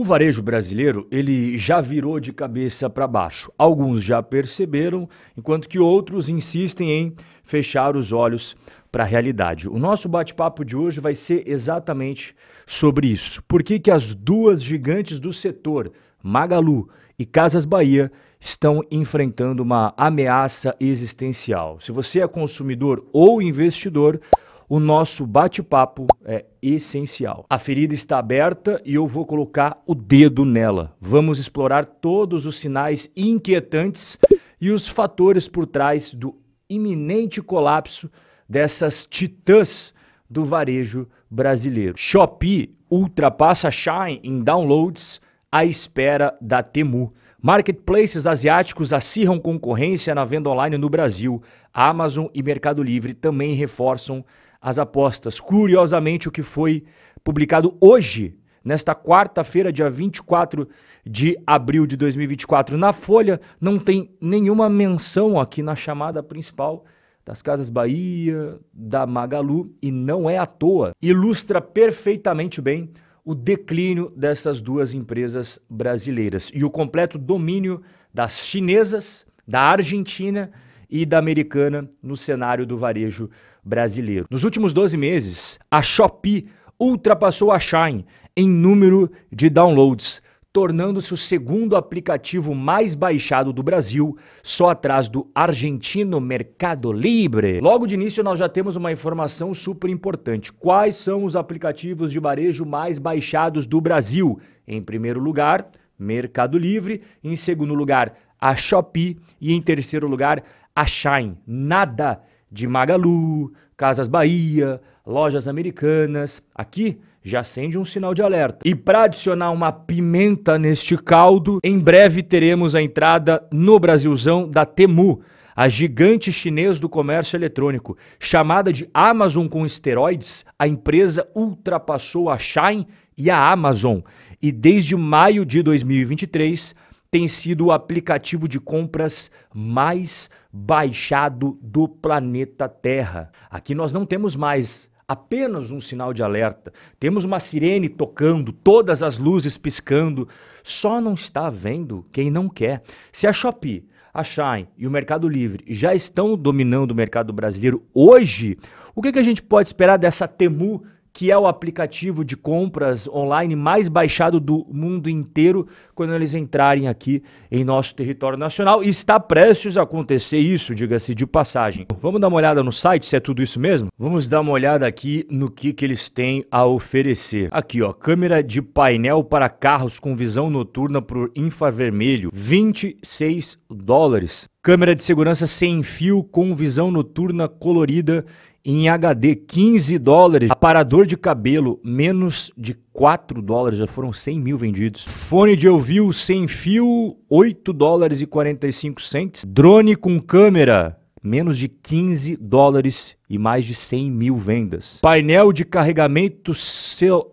O varejo brasileiro, ele já virou de cabeça para baixo. Alguns já perceberam, enquanto que outros insistem em fechar os olhos para a realidade. O nosso bate-papo de hoje vai ser exatamente sobre isso. Por que, que as duas gigantes do setor, Magalu e Casas Bahia, estão enfrentando uma ameaça existencial? Se você é consumidor ou investidor, o nosso bate-papo é essencial. A ferida está aberta e eu vou colocar o dedo nela. Vamos explorar todos os sinais inquietantes e os fatores por trás do iminente colapso dessas titãs do varejo brasileiro. Shopee ultrapassa Shine em downloads à espera da Temu. Marketplaces asiáticos acirram concorrência na venda online no Brasil. Amazon e Mercado Livre também reforçam as apostas. Curiosamente, o que foi publicado hoje, nesta quarta-feira, dia 24 de abril de 2024, na Folha, não tem nenhuma menção aqui na chamada principal das Casas Bahia, da Magalu, e não é à toa. Ilustra perfeitamente bem o declínio dessas duas empresas brasileiras e o completo domínio das chinesas, da Argentina e da americana no cenário do varejo brasileiro. Nos últimos 12 meses, a Shopee ultrapassou a Shine em número de downloads, tornando-se o segundo aplicativo mais baixado do Brasil, só atrás do argentino Mercado Libre. Logo de início, nós já temos uma informação super importante. Quais são os aplicativos de varejo mais baixados do Brasil? Em primeiro lugar, Mercado Livre. Em segundo lugar, a Shopee. E em terceiro lugar, a Shine. Nada de Magalu, Casas Bahia, lojas americanas. Aqui já acende um sinal de alerta. E para adicionar uma pimenta neste caldo, em breve teremos a entrada no Brasilzão da Temu, a gigante chinesa do comércio eletrônico. Chamada de Amazon com esteroides, a empresa ultrapassou a Shine e a Amazon. E desde maio de 2023, tem sido o aplicativo de compras mais baixado do planeta Terra. Aqui nós não temos mais apenas um sinal de alerta, temos uma sirene tocando, todas as luzes piscando, só não está vendo quem não quer. Se a Shopee, a Shine e o Mercado Livre já estão dominando o mercado brasileiro hoje, o que, que a gente pode esperar dessa Temu que é o aplicativo de compras online mais baixado do mundo inteiro quando eles entrarem aqui em nosso território nacional. E está prestes a acontecer isso, diga-se de passagem. Vamos dar uma olhada no site se é tudo isso mesmo? Vamos dar uma olhada aqui no que, que eles têm a oferecer. Aqui, ó, câmera de painel para carros com visão noturna por infravermelho, 26 dólares. Câmera de segurança sem fio com visão noturna colorida em HD 15 dólares, aparador de cabelo menos de 4 dólares, já foram 100 mil vendidos, fone de ouvido sem fio 8 dólares e 45 cents, drone com câmera menos de 15 dólares e mais de 100 mil vendas, painel de carregamento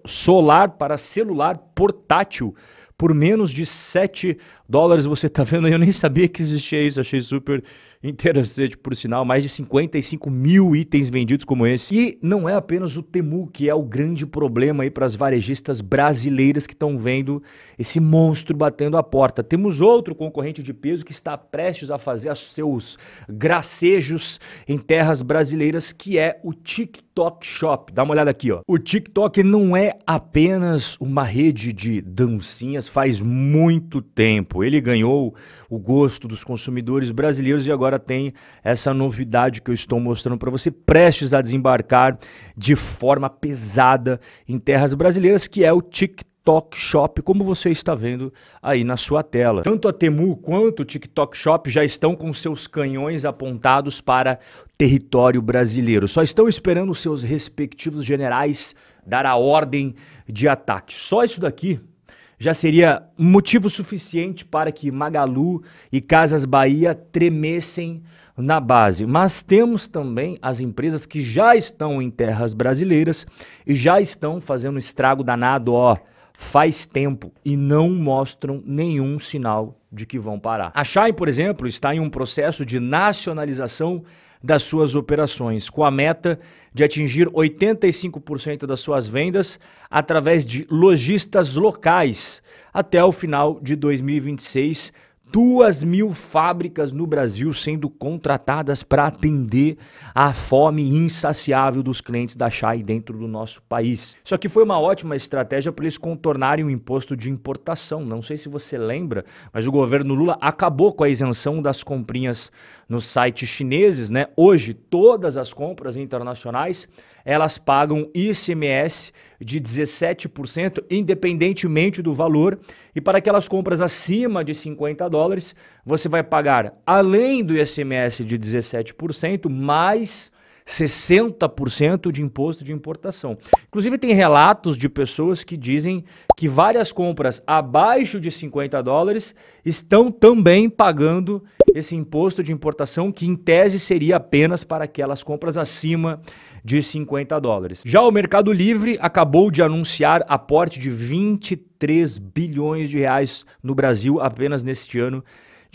solar para celular portátil por menos de 7 dólares. Você está vendo aí? Eu nem sabia que existia isso, achei super interessante, por sinal. Mais de 55 mil itens vendidos como esse. E não é apenas o Temu que é o grande problema aí para as varejistas brasileiras que estão vendo esse monstro batendo a porta. Temos outro concorrente de peso que está prestes a fazer seus gracejos em terras brasileiras, que é o TikTok. TikTok Shop. Dá uma olhada aqui, ó. O TikTok não é apenas uma rede de dancinhas faz muito tempo. Ele ganhou o gosto dos consumidores brasileiros e agora tem essa novidade que eu estou mostrando para você, prestes a desembarcar de forma pesada em terras brasileiras, que é o TikTok. TikTok Shop, como você está vendo aí na sua tela. Tanto a Temu quanto o TikTok Shop já estão com seus canhões apontados para território brasileiro. Só estão esperando os seus respectivos generais dar a ordem de ataque. Só isso daqui já seria motivo suficiente para que Magalu e Casas Bahia tremessem na base. Mas temos também as empresas que já estão em terras brasileiras e já estão fazendo estrago danado, ó, faz tempo e não mostram nenhum sinal de que vão parar. A Shine, por exemplo, está em um processo de nacionalização das suas operações, com a meta de atingir 85% das suas vendas através de lojistas locais até o final de 2026 duas mil fábricas no Brasil sendo contratadas para atender à fome insaciável dos clientes da Chai dentro do nosso país. Isso aqui foi uma ótima estratégia para eles contornarem o imposto de importação. Não sei se você lembra, mas o governo Lula acabou com a isenção das comprinhas nos sites chineses, né? Hoje todas as compras internacionais elas pagam ICMS de 17%, independentemente do valor. E para aquelas compras acima de 50 dólares, você vai pagar, além do ICMS de 17%, mais 60% de imposto de importação. Inclusive, tem relatos de pessoas que dizem que várias compras abaixo de 50 dólares estão também pagando esse imposto de importação, que em tese seria apenas para aquelas compras acima de 50 dólares. Já o Mercado Livre acabou de anunciar aporte de 23 bilhões de reais no Brasil apenas neste ano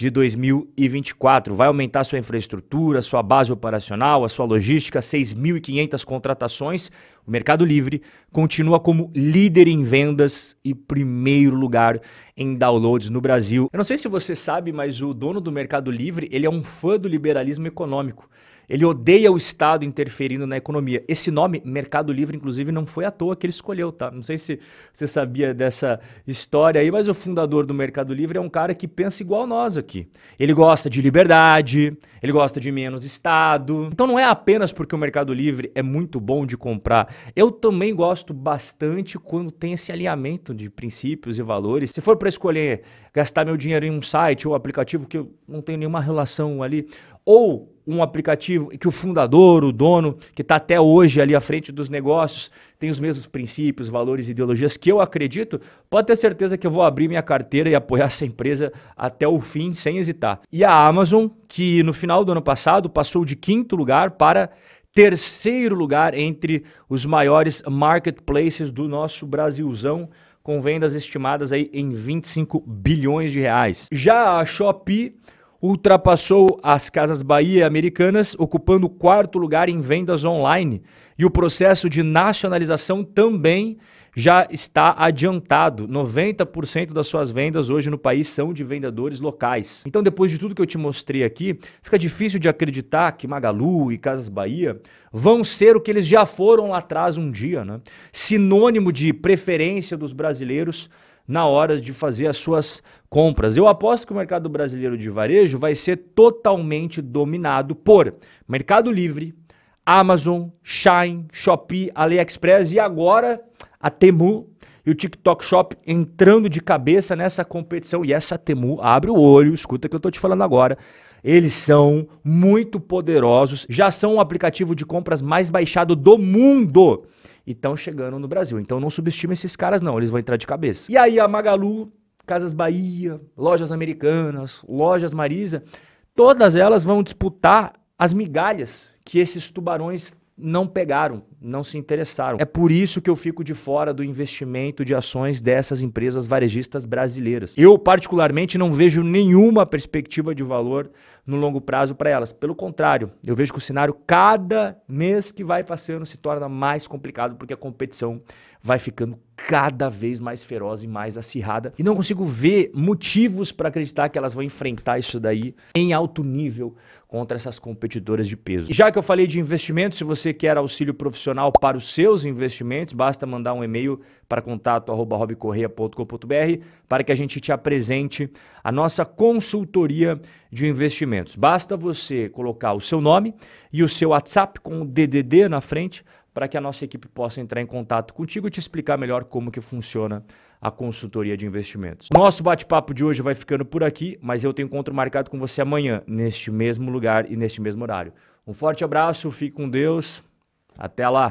de 2024. Vai aumentar sua infraestrutura, sua base operacional, a sua logística, 6.500 contratações. O Mercado Livre continua como líder em vendas e primeiro lugar em downloads no Brasil. Eu não sei se você sabe, mas o dono do Mercado Livre, ele é um fã do liberalismo econômico. Ele odeia o Estado interferindo na economia. Esse nome, Mercado Livre, inclusive, não foi à toa que ele escolheu, tá? Não sei se você sabia dessa história aí, mas o fundador do Mercado Livre é um cara que pensa igual nós aqui. Ele gosta de liberdade, ele gosta de menos Estado. Então não é apenas porque o Mercado Livre é muito bom de comprar. Eu também gosto bastante quando tem esse alinhamento de princípios e valores. Se for para escolher gastar meu dinheiro em um site ou aplicativo que eu não tenho nenhuma relação ali, ou um aplicativo que o fundador, o dono, que está até hoje ali à frente dos negócios, tem os mesmos princípios, valores e ideologias que eu acredito, pode ter certeza que eu vou abrir minha carteira e apoiar essa empresa até o fim, sem hesitar. E a Amazon, que no final do ano passado passou de quinto lugar para terceiro lugar entre os maiores marketplaces do nosso Brasilzão com vendas estimadas aí em 25 bilhões de reais. Já a Shopee ultrapassou as Casas Bahia americanas, ocupando o quarto lugar em vendas online. E o processo de nacionalização também já está adiantado. 90% das suas vendas hoje no país são de vendedores locais. Então, depois de tudo que eu te mostrei aqui, fica difícil de acreditar que Magalu e Casas Bahia vão ser o que eles já foram lá atrás um dia, né? Sinônimo de preferência dos brasileiros na hora de fazer as suas compras. Eu aposto que o mercado brasileiro de varejo vai ser totalmente dominado por Mercado Livre, Amazon, Shine, Shopee, AliExpress e agora a Temu e o TikTok Shop entrando de cabeça nessa competição. E essa Temu, abre o olho, escuta o que eu estou te falando agora. Eles são muito poderosos, já são o aplicativo de compras mais baixado do mundo e estão chegando no Brasil. Então não subestima esses caras, não. Eles vão entrar de cabeça. E aí a Magalu, Casas Bahia, Lojas Americanas, Lojas Marisa, todas elas vão disputar as migalhas que esses tubarões não pegaram, não se interessaram. É por isso que eu fico de fora do investimento de ações dessas empresas varejistas brasileiras. Eu, particularmente, não vejo nenhuma perspectiva de valor no longo prazo para elas. Pelo contrário, eu vejo que o cenário, cada mês que vai passando, se torna mais complicado porque a competição vai ficando cada vez mais feroz e mais acirrada. E não consigo ver motivos para acreditar que elas vão enfrentar isso daí em alto nível contra essas competidoras de peso. E já que eu falei de investimentos, se você quer auxílio profissional para os seus investimentos, basta mandar um e-mail para contato@robcorreia.com.br para que a gente te apresente a nossa consultoria de investimentos. Basta você colocar o seu nome e o seu WhatsApp com o DDD na frente para que a nossa equipe possa entrar em contato contigo e te explicar melhor como que funciona a consultoria de investimentos. Nosso bate-papo de hoje vai ficando por aqui, mas eu tenho encontro marcado com você amanhã, neste mesmo lugar e neste mesmo horário. Um forte abraço, fique com Deus. Até lá!